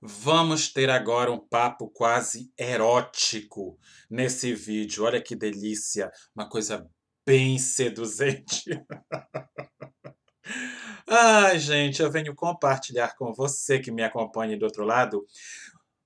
Vamos ter agora um papo quase erótico nesse vídeo. Olha que delícia, uma coisa bem seduzente. Ai, gente, eu venho compartilhar com você que me acompanha do outro lado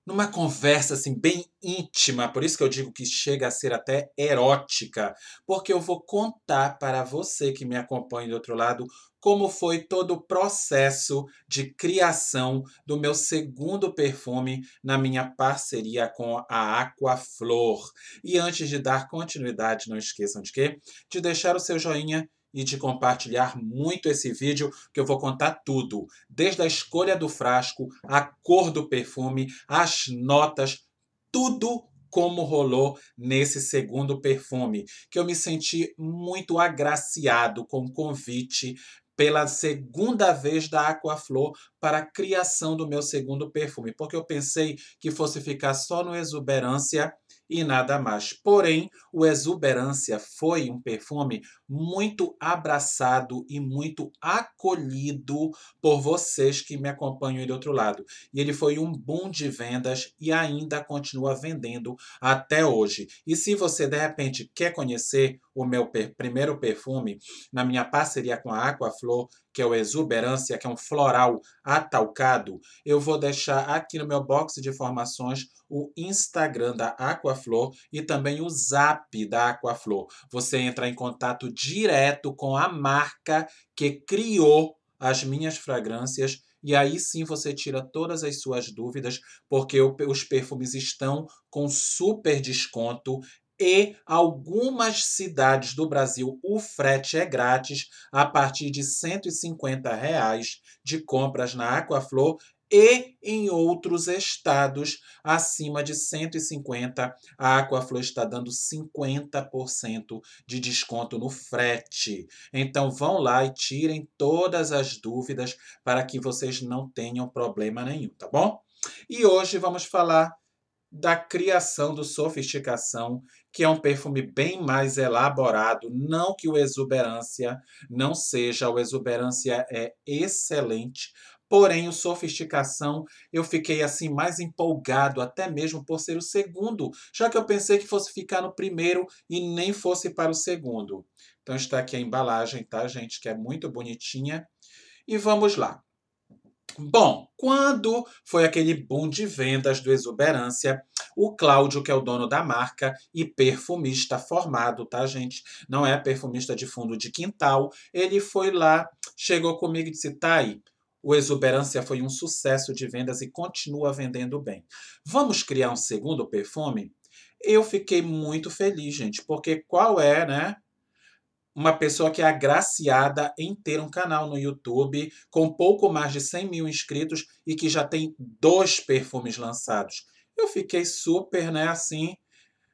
numa conversa assim bem íntima, por isso que eu digo que chega a ser até erótica, porque eu vou contar para você que me acompanha do outro lado como foi todo o processo de criação do meu segundo perfume na minha parceria com a Aquaflor. E antes de dar continuidade, não esqueçam de quê? De deixar o seu joinha e de compartilhar muito esse vídeo, que eu vou contar tudo, desde a escolha do frasco, a cor do perfume, as notas, tudo como rolou nesse segundo perfume, que eu me senti muito agraciado com o convite pela segunda vez da Aquaflor para a criação do meu segundo perfume, porque eu pensei que fosse ficar só no Exuberância e nada mais. Porém, o Exuberância foi um perfume muito abraçado e muito acolhido por vocês que me acompanham do outro lado. E ele foi um boom de vendas e ainda continua vendendo até hoje. E se você de repente quer conhecer o meu per primeiro perfume na minha parceria com a Aquaflor, flor, que é o exuberância, que é um floral atalcado. Eu vou deixar aqui no meu box de informações o Instagram da Aquaflor e também o Zap da Aquaflor. Você entra em contato direto com a marca que criou as minhas fragrâncias e aí sim você tira todas as suas dúvidas, porque os perfumes estão com super desconto e algumas cidades do Brasil o frete é grátis a partir de R$ 150 reais de compras na Aquaflor e em outros estados acima de 150, a Aquaflor está dando 50% de desconto no frete. Então vão lá e tirem todas as dúvidas para que vocês não tenham problema nenhum, tá bom? E hoje vamos falar da criação do Sofisticação, que é um perfume bem mais elaborado. Não que o Exuberância não seja, o Exuberância é excelente, porém o Sofisticação eu fiquei assim mais empolgado, até mesmo por ser o segundo, já que eu pensei que fosse ficar no primeiro e nem fosse para o segundo. Então está aqui a embalagem, tá, gente? Que é muito bonitinha. E vamos lá. Bom, quando foi aquele boom de vendas do Exuberância, o Cláudio, que é o dono da marca e perfumista formado, tá, gente? Não é perfumista de fundo de quintal. Ele foi lá, chegou comigo e disse: tá aí, o Exuberância foi um sucesso de vendas e continua vendendo bem. Vamos criar um segundo perfume? Eu fiquei muito feliz, gente, porque qual é, né? uma pessoa que é agraciada em ter um canal no YouTube com pouco mais de 100 mil inscritos e que já tem dois perfumes lançados. Eu fiquei super, né, assim,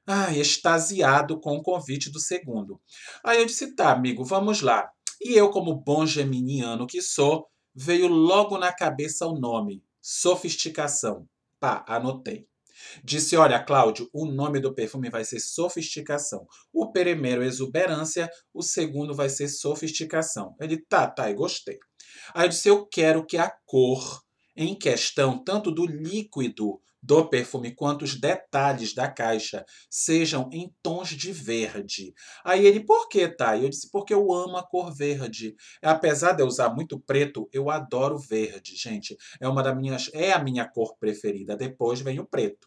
ah, extasiado com o convite do segundo. Aí eu disse, tá, amigo, vamos lá. E eu, como bom geminiano que sou, veio logo na cabeça o nome: sofisticação. Pá, anotei. Disse: Olha, Cláudio, o nome do perfume vai ser sofisticação. O primeiro, exuberância. O segundo vai ser sofisticação. Ele, tá, tá, e gostei. Aí eu disse: Eu quero que a cor em questão, tanto do líquido do perfume, quanto os detalhes da caixa sejam em tons de verde. Aí ele, por que, E Eu disse, porque eu amo a cor verde. Apesar de eu usar muito preto, eu adoro verde, gente. É uma das minhas, é a minha cor preferida. Depois vem o preto.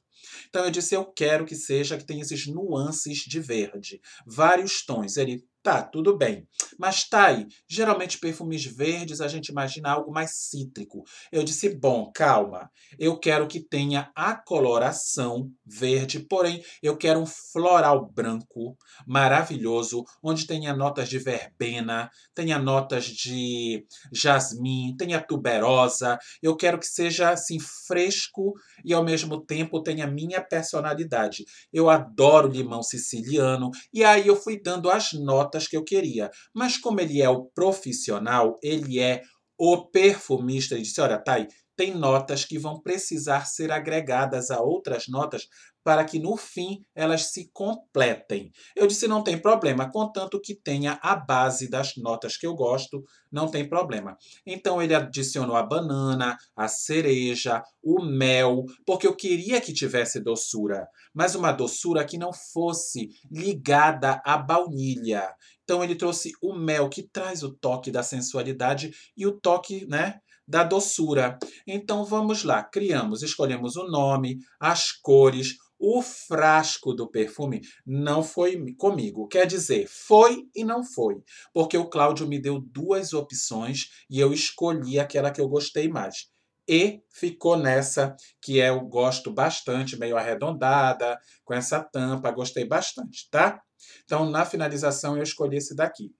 Então eu disse, eu quero que seja que tenha esses nuances de verde, vários tons. Ele, Tá, tudo bem. Mas, Thay, geralmente perfumes verdes a gente imagina algo mais cítrico. Eu disse, bom, calma. Eu quero que tenha a coloração verde, porém, eu quero um floral branco maravilhoso, onde tenha notas de verbena, tenha notas de jasmim, tenha tuberosa. Eu quero que seja, assim, fresco e, ao mesmo tempo, tenha minha personalidade. Eu adoro limão siciliano. E aí eu fui dando as notas notas que eu queria. Mas como ele é o profissional, ele é o perfumista, ele disse: Olha, Thay, tem notas que vão precisar ser agregadas a outras notas para que no fim elas se completem. Eu disse não tem problema, contanto que tenha a base das notas que eu gosto, não tem problema. Então ele adicionou a banana, a cereja, o mel, porque eu queria que tivesse doçura, mas uma doçura que não fosse ligada à baunilha. Então ele trouxe o mel que traz o toque da sensualidade e o toque, né, da doçura. Então vamos lá, criamos, escolhemos o nome, as cores, o frasco do perfume não foi comigo. Quer dizer, foi e não foi. Porque o Cláudio me deu duas opções e eu escolhi aquela que eu gostei mais. E ficou nessa que é, eu gosto bastante, meio arredondada, com essa tampa, gostei bastante, tá? Então, na finalização, eu escolhi esse daqui.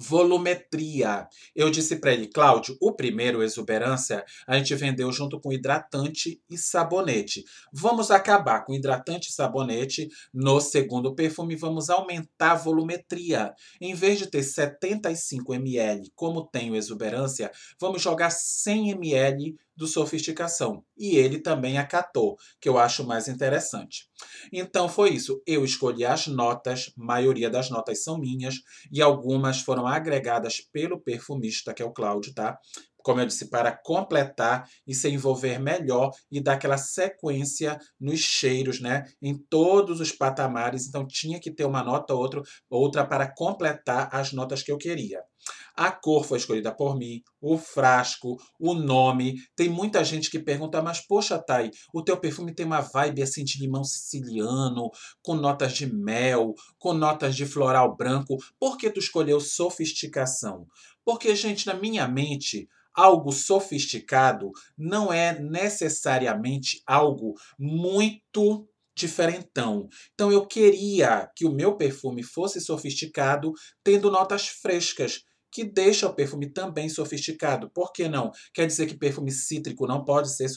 Volumetria. Eu disse para ele, Cláudio, o primeiro, exuberância, a gente vendeu junto com hidratante e sabonete. Vamos acabar com hidratante e sabonete no segundo perfume vamos aumentar a volumetria. Em vez de ter 75 ml, como tem o exuberância, vamos jogar 100 ml do sofisticação. E ele também acatou, que eu acho mais interessante. Então foi isso. Eu escolhi as notas, maioria das notas são minhas, e algumas foram agregadas pelo perfumista, que é o Cláudio, tá? Como eu disse, para completar e se envolver melhor e dar aquela sequência nos cheiros, né? Em todos os patamares. Então tinha que ter uma nota ou outra, outra para completar as notas que eu queria. A cor foi escolhida por mim, o frasco, o nome. Tem muita gente que pergunta, mas poxa, Thay, o teu perfume tem uma vibe assim de limão siciliano, com notas de mel, com notas de floral branco. Por que tu escolheu sofisticação? Porque, gente, na minha mente, algo sofisticado não é necessariamente algo muito diferentão. Então eu queria que o meu perfume fosse sofisticado, tendo notas frescas, que deixa o perfume também sofisticado. Por que não? Quer dizer que perfume cítrico não pode ser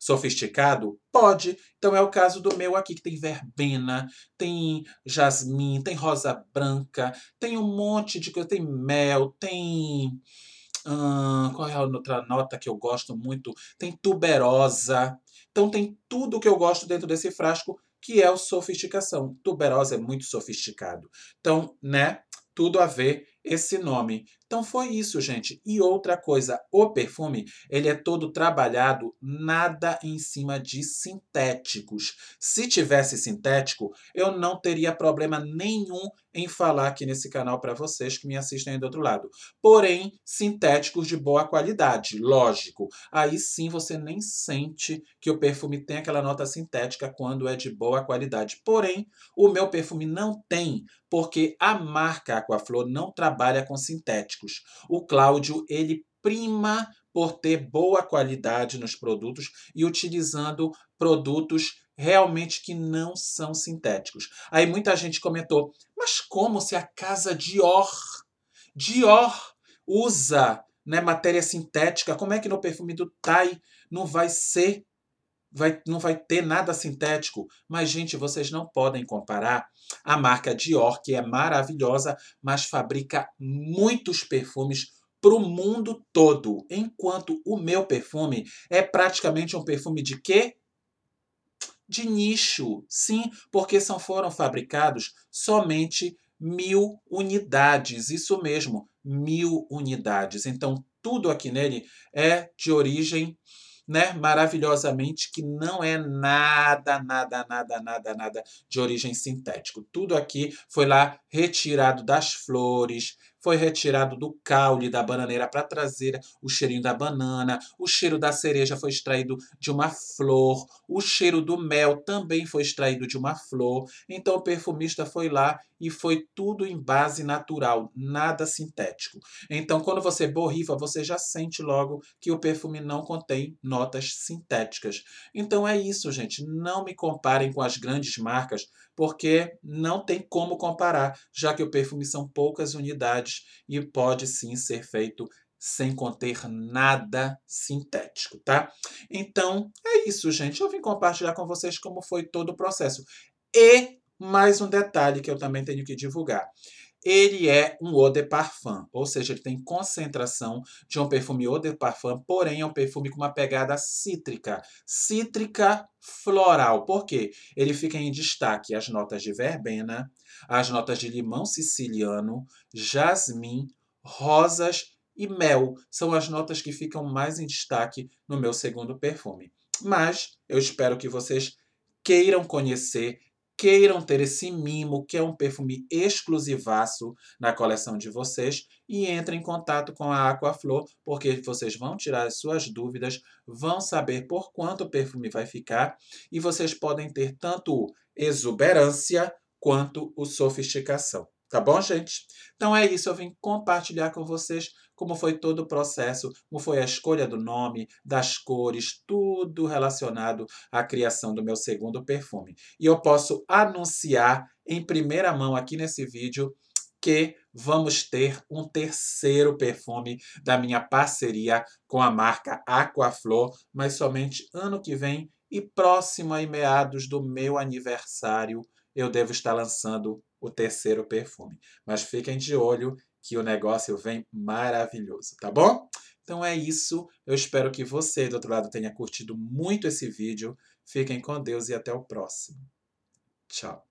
sofisticado? Pode. Então é o caso do meu aqui, que tem verbena, tem jasmim, tem rosa branca, tem um monte de coisa, tem mel, tem. Hum, qual é a outra nota que eu gosto muito? Tem tuberosa. Então tem tudo que eu gosto dentro desse frasco, que é o sofisticação. Tuberosa é muito sofisticado. Então, né? Tudo a ver esse nome então foi isso, gente. E outra coisa, o perfume, ele é todo trabalhado, nada em cima de sintéticos. Se tivesse sintético, eu não teria problema nenhum em falar aqui nesse canal para vocês que me assistem do outro lado. Porém, sintéticos de boa qualidade, lógico. Aí sim você nem sente que o perfume tem aquela nota sintética quando é de boa qualidade. Porém, o meu perfume não tem, porque a marca Aquaflor não trabalha com sintético cosméticos. O Cláudio, ele prima por ter boa qualidade nos produtos e utilizando produtos realmente que não são sintéticos. Aí muita gente comentou, mas como se a casa Dior, Dior usa né, matéria sintética, como é que no perfume do Thai não vai ser vai, não vai ter nada sintético. Mas, gente, vocês não podem comparar a marca Dior, que é maravilhosa, mas fabrica muitos perfumes para o mundo todo, enquanto o meu perfume é praticamente um perfume de quê? De nicho, sim, porque são, foram fabricados somente mil unidades, isso mesmo, mil unidades. Então, tudo aqui nele é de origem né, maravilhosamente, que não é nada, nada, nada, nada, nada de origem sintética. Tudo aqui foi lá retirado das flores, foi retirado do caule da bananeira para trazer o cheirinho da banana, o cheiro da cereja foi extraído de uma flor, o cheiro do mel também foi extraído de uma flor. Então o perfumista foi lá e foi tudo em base natural, nada sintético. Então quando você borrifa, você já sente logo que o perfume não contém notas sintéticas. Então é isso, gente, não me comparem com as grandes marcas, porque não tem como comparar, já que o perfume são poucas unidades e pode sim ser feito sem conter nada sintético, tá? Então, é isso, gente. Eu vim compartilhar com vocês como foi todo o processo. E mais um detalhe que eu também tenho que divulgar ele é um eau de parfum, ou seja, ele tem concentração de um perfume eau de parfum, porém é um perfume com uma pegada cítrica, cítrica floral. Por quê? Ele fica em destaque as notas de verbena, as notas de limão siciliano, jasmim, rosas e mel. São as notas que ficam mais em destaque no meu segundo perfume. Mas eu espero que vocês queiram conhecer queiram ter esse mimo, que é um perfume exclusivaço na coleção de vocês, e entrem em contato com a Aquaflor, porque vocês vão tirar as suas dúvidas, vão saber por quanto o perfume vai ficar, e vocês podem ter tanto exuberância quanto o sofisticação. Tá bom, gente? Então é isso, eu vim compartilhar com vocês como foi todo o processo, como foi a escolha do nome, das cores, tudo relacionado à criação do meu segundo perfume. E eu posso anunciar em primeira mão aqui nesse vídeo que vamos ter um terceiro perfume da minha parceria com a marca Aquaflor, mas somente ano que vem e próximo a meados do meu aniversário eu devo estar lançando o terceiro perfume. Mas fiquem de olho que o negócio vem maravilhoso, tá bom? Então é isso. Eu espero que você do outro lado tenha curtido muito esse vídeo. Fiquem com Deus e até o próximo. Tchau.